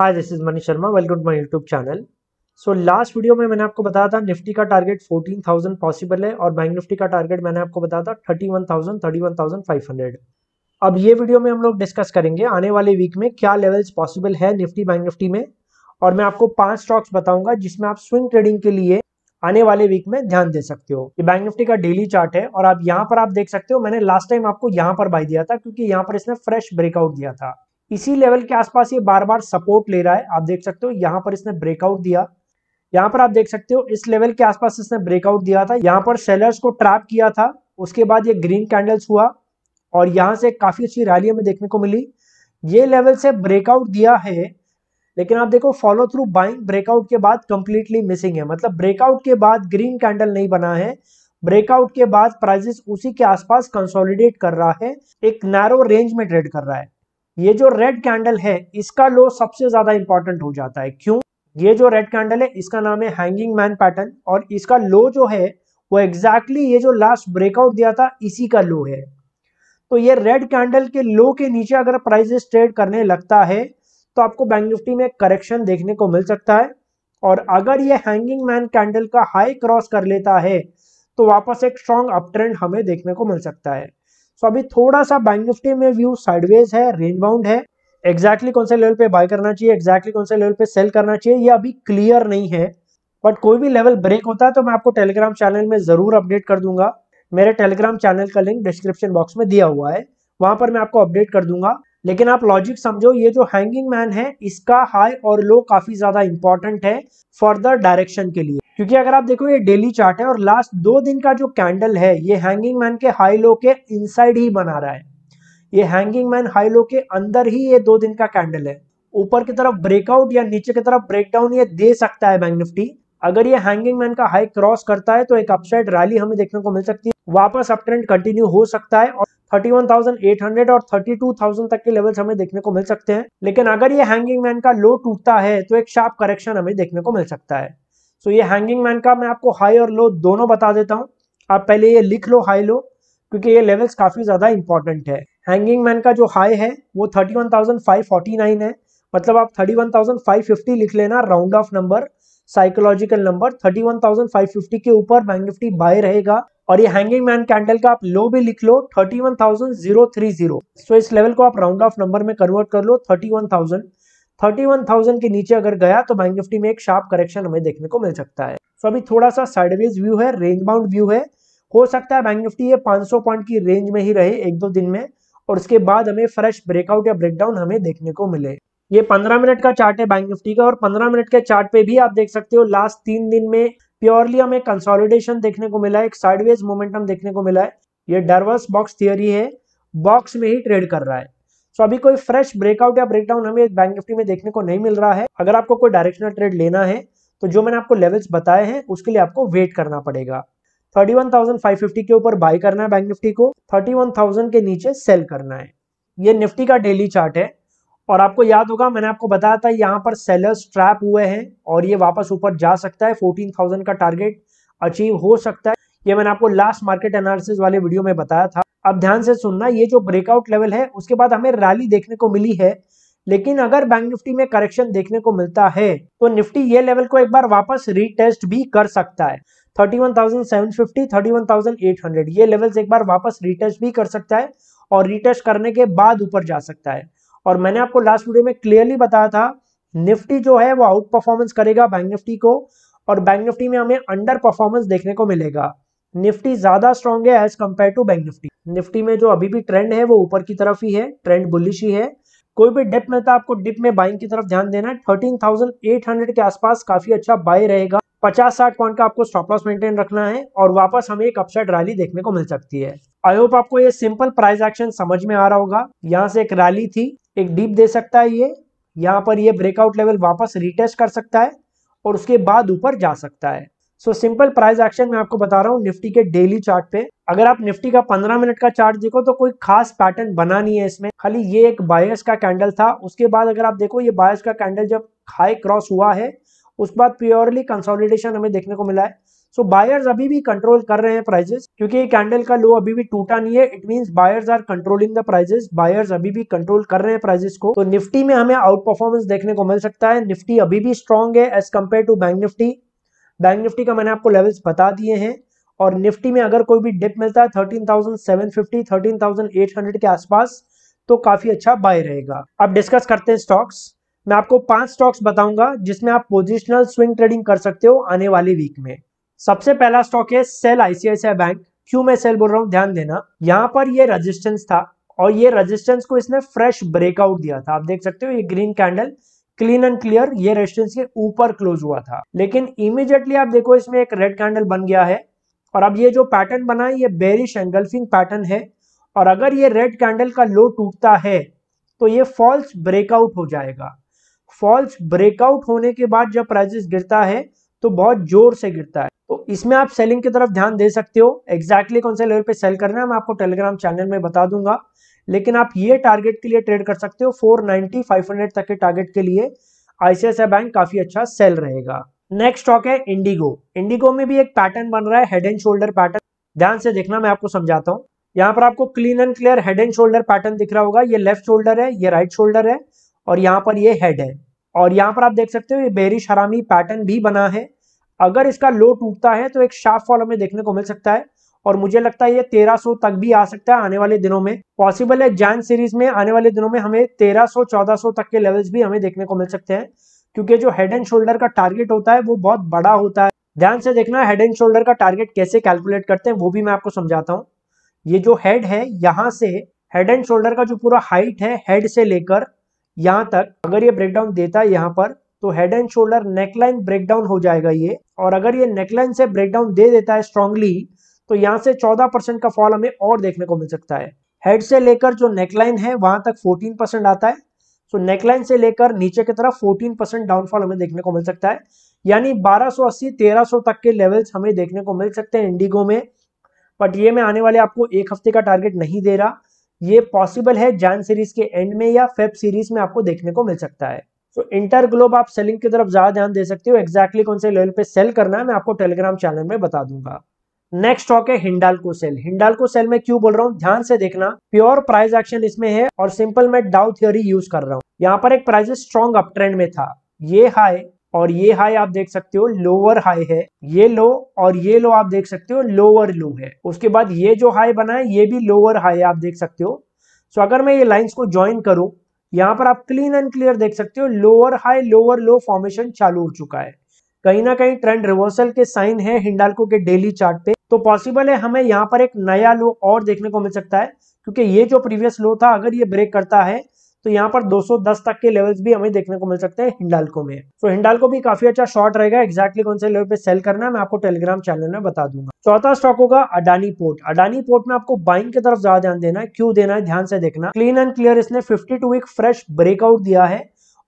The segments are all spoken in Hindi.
hi this is Manish Sharma welcome to my YouTube channel so last video में मैंने आपको बताया था निफ्टी का टारगेट 14,000 पॉसिबल है और बैंक निफ्टी का टारगेट मैंने आपको बताया था 31,000 31,500 अब ये वीडियो में हम लोग डिस्कस करेंगे आने वाले वीक में क्या लेवल्स पॉसिबल है निफ्टी बैंक निफ्टी में और मैं आपको पांच स्टॉक्स बताऊंगा जिसमें आप स्विंग ट्रेडिंग के लिए आने वाले वीक में ध्यान दे सकते हो ये बैंक निफ्टी का डेली चार्ट है और आप यहाँ पर आप देख सकते हो मैंने लास्ट टाइम आपको यहाँ पर बाई दिया था क्योंकि यहाँ पर इसने फ्रेश ब्रेकआउट दिया था इसी लेवल के आसपास ये बार बार सपोर्ट ले रहा है आप देख सकते हो यहाँ पर इसने ब्रेकआउट दिया यहाँ पर आप देख सकते हो इस लेवल के आसपास इसने ब्रेकआउट दिया था यहाँ पर सेलर्स को ट्रैप किया था उसके बाद ये ग्रीन कैंडल्स हुआ और यहाँ से काफी अच्छी रैली हमें देखने को मिली ये लेवल से ब्रेकआउट दिया है लेकिन आप देखो फॉलो थ्रू बाइंग ब्रेकआउट के बाद कंप्लीटली मिसिंग है मतलब ब्रेकआउट के बाद ग्रीन कैंडल नहीं बना है ब्रेकआउट के बाद प्राइजेस उसी के आसपास कंसोलिडेट कर रहा है एक नैरो रेंज में ट्रेड कर रहा है ये जो रेड कैंडल है इसका लो सबसे ज्यादा इंपॉर्टेंट हो जाता है क्यों ये जो रेड कैंडल है इसका नाम है हैंगिंग मैन पैटर्न और इसका लो जो है वो एग्जैक्टली exactly ये जो लास्ट ब्रेकआउट दिया था इसी का लो है तो ये रेड कैंडल के लो के नीचे अगर प्राइजेस ट्रेड करने लगता है तो आपको बैंक निफ्टी में करेक्शन देखने को मिल सकता है और अगर ये हैंगिंग मैन कैंडल का हाई क्रॉस कर लेता है तो वापस एक स्ट्रॉन्ग अप ट्रेंड हमें देखने को मिल सकता है सो अभी थोड़ा सा बैंक निफ्टी में व्यू साइडवेज है रेंज बाउंड है एग्जैक्टली exactly कौन से लेवल पे बाय करना चाहिए एग्जैक्टली कौन से लेवल पे सेल करना चाहिए ये अभी क्लियर नहीं है बट कोई भी लेवल ब्रेक होता है तो मैं आपको टेलीग्राम चैनल में जरूर अपडेट कर दूंगा मेरे टेलीग्राम चैनल का लिंक डिस्क्रिप्शन बॉक्स में दिया हुआ है वहां पर मैं आपको अपडेट कर दूंगा लेकिन आप लॉजिक समझो ये जो हैंगिंग मैन है इसका हाई और लो काफी ज्यादा इंपॉर्टेंट है फर्दर डायरेक्शन के लिए क्योंकि अगर आप देखो ये डेली चार्ट है और लास्ट दो दिन का जो कैंडल है ये हैंगिंग मैन के हाई लो के इनसाइड ही बना रहा है ये हैंगिंग मैन हाई लो के अंदर ही ये दो दिन का कैंडल है ऊपर की तरफ ब्रेकआउट या नीचे की तरफ ब्रेकडाउन ये दे सकता है बैंक निफ्टी अगर ये हैंगिंग मैन का हाई क्रॉस करता है तो एक अपसाइड रैली हमें देखने को मिल सकती है वापस अप ट्रेंड कंटिन्यू हो सकता है और 31,800 और 32,000 तक के लेवल्स हमें देखने को मिल सकते हैं लेकिन अगर ये हैंगिंग मैन का लो टूटता है तो एक शार्प करेक्शन हमें देखने को मिल सकता है सो ये हैंगिंग मैन का मैं आपको हाई और लो दोनों बता देता हूँ आप पहले ये लिख लो हाई लो क्योंकि ये लेवल्स काफ़ी ज़्यादा इंपॉर्टेंट है हैंगिंग मैन का जो हाई है वो 31,549 है मतलब आप 31,550 लिख लेना round off number psychological number 31,550 के ऊपर बैंक निफ्टी बाय रहेगा और ये हैंगिंग मैन कैंडल का आप लो भी लिख लो 31,030 सो so इस लेवल को आप राउंड ऑफ नंबर में कन्वर्ट कर लो 31,000 31,000 के नीचे अगर गया तो बैंक निफ्टी में एक शार्प करेक्शन हमें देखने को मिल सकता है सो अभी थोड़ा सा साइडवेज व्यू है रेंज बाउंड व्यू है हो सकता है बैंक निफ्टी ये 500 पॉइंट की रेंज में ही रहे एक दो दिन में और उसके बाद हमें फ्रेश ब्रेकआउट या ब्रेकडाउन हमें देखने को मिले ये 15 मिनट का चार्ट है बैंक निफ्टी का और 15 मिनट के चार्ट पे भी आप देख सकते हो लास्ट तीन दिन में प्योरली हमें कंसोलिडेशन देखने को मिला है एक साइडवेज मोमेंटम देखने को मिला है ये डरवर्स बॉक्स थियोरी है बॉक्स में ही ट्रेड कर रहा है सो so, अभी कोई फ्रेश ब्रेकआउट या ब्रेकडाउन हमें बैंक निफ्टी में देखने को नहीं मिल रहा है अगर आपको कोई डायरेक्शनल ट्रेड लेना है तो जो मैंने आपको लेवल्स बताए हैं उसके लिए आपको वेट करना पड़ेगा 31,550 के ऊपर बाई करना है बैंक निफ्टी को 31,000 के नीचे सेल करना है ये निफ्टी का डेली चार्ट है और आपको याद होगा मैंने आपको बताया था यहाँ पर सेलर्स ट्रैप हुए हैं और ये वापस ऊपर जा सकता है 14,000 का टारगेट अचीव हो सकता है ये मैंने आपको लास्ट मार्केट एनालिसिस वाले वीडियो में बताया था अब ध्यान से सुनना ये जो ब्रेकआउट लेवल है उसके बाद हमें रैली देखने को मिली है लेकिन अगर बैंक निफ्टी में करेक्शन देखने को मिलता है तो निफ्टी ये लेवल को एक बार वापस रीटेस्ट भी कर सकता है 31,750, 31,800 ये लेवल्स एक बार वापस रीटेस्ट भी कर सकता है और रीटेस्ट करने के बाद ऊपर जा सकता है और मैंने आपको लास्ट वीडियो में क्लियरली बताया था निफ्टी जो है वो आउट परफॉर्मेंस करेगा बैंक निफ्टी को और बैंक निफ्टी में हमें अंडर परफॉर्मेंस देखने को मिलेगा निफ्टी ज्यादा स्ट्रांग है as compare to bank Nifty Nifty में जो अभी भी ट्रेंड है वो ऊपर की तरफ ही है ट्रेंड बुलिश ही है कोई भी डिप में था आपको डिप में बाइंग की तरफ ध्यान देना है थर्टीन थाउजेंड एट हंड्रेड के आसपास काफी अच्छा बाय रहेगा पचास साठ पॉइंट का आपको स्टॉप लॉस मेंटेन रखना है और वापस हमें एक अपसाइड रैली देखने को मिल सकती है आई होप आपको ये सिंपल प्राइस एक्शन समझ में आ रहा होगा यहाँ से एक रैली थी एक डीप दे सकता है ये यहाँ पर ये ब्रेकआउट लेवल वापस रिटेस्ट कर सकता है और उसके बाद ऊपर जा सकता है सो सिंपल प्राइस एक्शन मैं आपको बता रहा हूँ निफ्टी के डेली चार्ट पे अगर आप निफ्टी का 15 मिनट का चार्ट देखो तो कोई खास पैटर्न बना नहीं है इसमें खाली ये एक बायस का कैंडल था उसके बाद अगर आप देखो ये बायस का कैंडल जब हाई क्रॉस हुआ है उसके बाद प्योरली कंसोलिडेशन हमें देखने को मिला है सो so, बायर्स अभी भी कंट्रोल कर रहे हैं प्राइजेस क्योंकि ये कैंडल का लो अभी भी टूटा नहीं है it means buyers are controlling the prices buyers अभी भी कंट्रोल कर रहे हैं प्राइजेस को तो निफ्टी में हमें आउट परफॉर्मेंस देखने को मिल सकता है निफ्टी अभी भी स्ट्रांग है as compare to bank Nifty bank Nifty का मैंने आपको लेवल्स बता दिए हैं और निफ्टी में अगर कोई भी डिप मिलता है thirteen thousand seven fifty thirteen thousand eight hundred के आसपास तो काफी अच्छा बाय रहेगा अब डिस्कस करते हैं स्टॉक्स मैं आपको पांच स्टॉक्स बताऊंगा जिसमें आप पोजिशनल स्विंग ट्रेडिंग कर सकते हो आने वाले वीक में सबसे पहला स्टॉक है सेल आईसीआईसीआई बैंक क्यों मैं सेल बोल रहा हूँ ध्यान देना यहाँ पर ये रेजिस्टेंस था और ये रेजिस्टेंस को इसने फ्रेश ब्रेकआउट दिया था आप देख सकते हो ये green candle clean and clear ये रेजिस्टेंस के ऊपर क्लोज हुआ था लेकिन इमीजिएटली आप देखो इसमें एक रेड कैंडल बन गया है और अब ये जो पैटर्न बना है ये बेरिश एंगल्फिंग पैटर्न है और अगर ये रेड कैंडल का लो टूटता है तो ये फॉल्स ब्रेकआउट हो जाएगा फॉल्स ब्रेकआउट होने के बाद जब प्राइजेस गिरता है तो बहुत जोर से गिरता है तो इसमें आप सेलिंग की तरफ ध्यान दे सकते हो एग्जैक्टली कौन से लेवल पे सेल करना है मैं आपको टेलीग्राम चैनल में बता दूंगा लेकिन आप ये टारगेट के लिए ट्रेड कर सकते हो 490 500 तक के टारगेट के लिए आईसीआईसीआई बैंक काफी अच्छा सेल रहेगा नेक्स्ट स्टॉक है इंडिगो इंडिगो में भी एक पैटर्न बन रहा है हेड एंड शोल्डर पैटर्न ध्यान से देखना मैं आपको समझाता हूँ यहाँ पर आपको clean and clear head and shoulder pattern दिख रहा होगा ये लेफ्ट शोल्डर है ये राइट शोल्डर है और यहाँ पर ये हेड है और यहाँ पर आप देख सकते हो ये बेरिश हरामी पैटर्न भी बना है अगर इसका लो टूटता है तो एक शार्प फॉल हमें देखने को मिल सकता है और मुझे लगता है ये 1300 तक भी आ सकता है आने वाले दिनों में पॉसिबल है जैन सीरीज में आने वाले दिनों में हमें 1300 1400 तक के लेवल्स भी हमें देखने को मिल सकते हैं क्योंकि जो हेड एंड शोल्डर का टारगेट होता है वो बहुत बड़ा होता है ध्यान से देखना हेड एंड शोल्डर का टारगेट कैसे कैलकुलेट करते हैं वो भी मैं आपको समझाता हूँ ये जो हेड है यहाँ से हेड एंड शोल्डर का जो पूरा हाइट है हेड से लेकर यहाँ तक अगर ये ब्रेकडाउन देता है यहाँ पर तो head and shoulder neckline breakdown हो जाएगा ये और अगर ये नेकलाइन से ब्रेकडाउन दे देता है स्ट्रांगली तो यहाँ से 14 परसेंट का फॉल हमें और देखने को मिल सकता है हेड से लेकर जो नेकलाइन है वहां तक 14 परसेंट आता है सो तो नेकलाइन से लेकर नीचे की तरफ 14 परसेंट डाउनफॉल हमें देखने को मिल सकता है यानी 1280 सो तक के लेवल्स हमें देखने को मिल सकते हैं इंडिगो में बट ये मैं आने वाले आपको एक हफ्ते का टारगेट नहीं दे रहा ये पॉसिबल है जैन सीरीज के एंड में या फेब सीरीज में आपको देखने को मिल सकता है तो इंटर ग्लोब आप सेलिंग की तरफ ज्यादा ध्यान दे सकते हो एक्जैक्टली कौन से लेवल पे सेल करना है मैं आपको टेलीग्राम चैनल में बता दूंगा नेक्स्ट स्टॉक है हिंडालको सेल हिंडालको सेल में क्यों बोल रहा हूँ ध्यान से देखना प्योर प्राइस एक्शन इसमें है और सिंपल मैं डाउ थियोरी यूज कर रहा हूँ यहाँ पर एक प्राइस स्ट्रॉन्ग अप ट्रेंड में था ये हाई और ये हाई आप देख सकते हो लोअर हाई है ये लो और ये लो आप देख सकते हो लोअर लो है उसके बाद ये जो हाई बना है ये भी लोअर हाई आप देख सकते हो सो so, अगर मैं ये लाइंस को ज्वाइन करूं यहां पर आप क्लीन एंड क्लियर देख सकते हो lower high lower low formation चालू हो चुका है कहीं ना कहीं ट्रेंड रिवर्सल के साइन है हिंडालको के डेली चार्ट पे तो पॉसिबल है हमें यहाँ पर एक नया लो और देखने को मिल सकता है क्योंकि ये जो प्रीवियस लो था अगर ये ब्रेक करता है तो यहाँ पर 210 तक के लेवल्स भी हमें देखने को मिल सकते हैं हिंडालको में तो हिंडालको भी काफी अच्छा शॉर्ट रहेगा एक्जैक्टली कौन से लेवल पे सेल करना है मैं आपको टेलीग्राम चैनल में बता दूंगा चौथा स्टॉक होगा अडानी पोर्ट अडानी पोर्ट में आपको बाइंग की तरफ ज्यादा ध्यान देना है क्यों देना है ध्यान से देखना क्लीन एंड क्लियर इसने fifty two week fresh breakout दिया है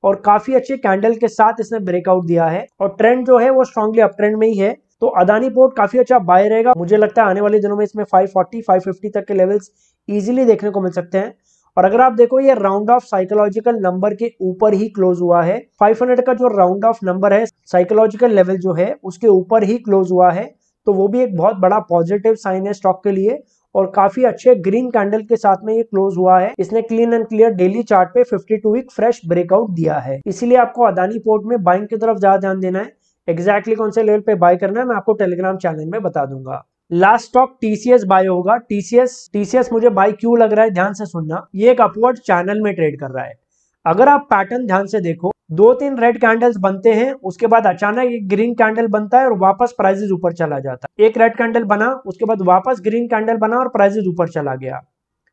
और काफी अच्छे कैंडल के साथ इसने ब्रेकआउट दिया है और ट्रेंड जो है वो स्ट्रॉन्गली अपट्रेंड में ही है तो अदानी पोर्ट काफी अच्छा बाय रहेगा मुझे लगता है आने वाले दिनों में इसमें 540, 550 तक के लेवल्स इजीली देखने को मिल सकते हैं और अगर आप देखो ये राउंड ऑफ साइकोलॉजिकल नंबर के ऊपर ही क्लोज हुआ है 500 का जो राउंड ऑफ नंबर है साइकोलॉजिकल लेवल जो है उसके ऊपर ही क्लोज हुआ है तो वो भी एक बहुत बड़ा पॉजिटिव साइन है स्टॉक के लिए और काफी अच्छे ग्रीन कैंडल के साथ में ये क्लोज हुआ है इसने clean and clear daily chart पे 52 वीक फ्रेश ब्रेकआउट दिया है इसीलिए आपको अदानी पोर्ट में बाइंग की तरफ ज्यादा ध्यान देना है एग्जैक्टली exactly कौन से लेवल पे बाय करना है मैं आपको टेलीग्राम चैनल में बता दूंगा लास्ट स्टॉक टीसीएस बाय होगा टीसीएस टीसीएस मुझे बाय क्यों लग रहा है ध्यान से सुनना ये एक अपवर्ड चैनल में ट्रेड कर रहा है अगर आप पैटर्न ध्यान से देखो दो तीन रेड कैंडल्स बनते हैं उसके बाद अचानक एक ग्रीन कैंडल बनता है और वापस प्राइजेज ऊपर चला जाता है एक रेड कैंडल बना उसके बाद वापस ग्रीन कैंडल बना और प्राइजेज ऊपर चला गया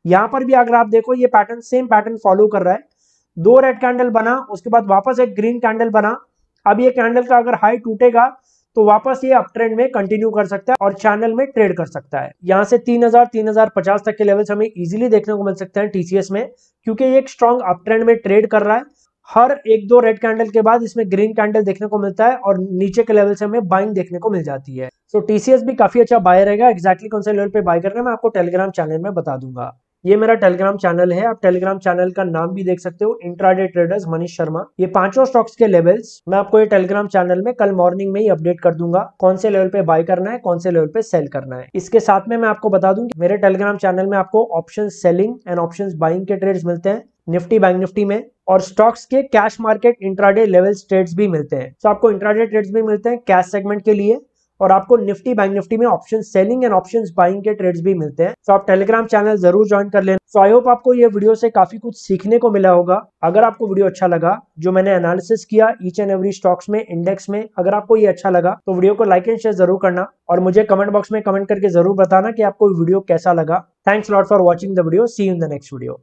यहाँ पर भी अगर आप देखो ये पैटर्न सेम पैटर्न फॉलो कर रहा है दो रेड कैंडल बना उसके बाद वापस एक ग्रीन कैंडल बना अब ये कैंडल का अगर हाई टूटेगा तो वापस ये अप ट्रेंड में कंटिन्यू कर सकता है और चैनल में ट्रेड कर सकता है यहाँ से 3000 3050 तक के लेवल्स हमें इजीली देखने को मिल सकते हैं टीसीएस में क्योंकि ये एक स्ट्रॉन्ग अप ट्रेंड में ट्रेड कर रहा है हर एक दो रेड कैंडल के बाद इसमें ग्रीन कैंडल देखने को मिलता है और नीचे के लेवल से हमें बाइंग देखने को मिल जाती है सो so, टीसीएस भी काफी अच्छा बाय रहेगा एक्जैक्टली कौन से लेवल पे बाय करना है मैं आपको टेलीग्राम चैनल में बता दूंगा ये मेरा टेलीग्राम चैनल है आप टेलीग्राम चैनल का नाम भी देख सकते हो इंट्राडे ट्रेडर्स मनीष शर्मा ये पांचों स्टॉक्स के लेवल्स मैं आपको ये टेलीग्राम चैनल में कल मॉर्निंग में ही अपडेट कर दूंगा कौन से लेवल पे बाय करना है कौन से लेवल पे सेल करना है इसके साथ में मैं आपको बता दूं मेरे टेलीग्राम चैनल में आपको option selling and option buying के ट्रेड मिलते हैं निफ्टी बैंक निफ्टी में और स्टॉक्स के cash market intraday level trades भी मिलते हैं तो आपको इंट्राडे ट्रेड्स भी मिलते हैं कैश सेगमेंट के लिए और आपको निफ्टी बैंक निफ्टी में option selling and option buying के ट्रेड्स भी मिलते हैं तो आप टेलीग्राम चैनल जरूर ज्वाइन कर लेना सो आई होप आपको ये वीडियो से काफी कुछ सीखने को मिला होगा अगर आपको वीडियो अच्छा लगा जो मैंने एनालिसिस किया ईच एंड एवरी स्टॉक्स में इंडेक्स में अगर आपको ये अच्छा लगा तो वीडियो को लाइक एंड शेयर जरूर करना और मुझे कमेंट बॉक्स में कमेंट करके जरूर बताना कि आपको वीडियो कैसा लगा thanks lot for watching the video see in the next video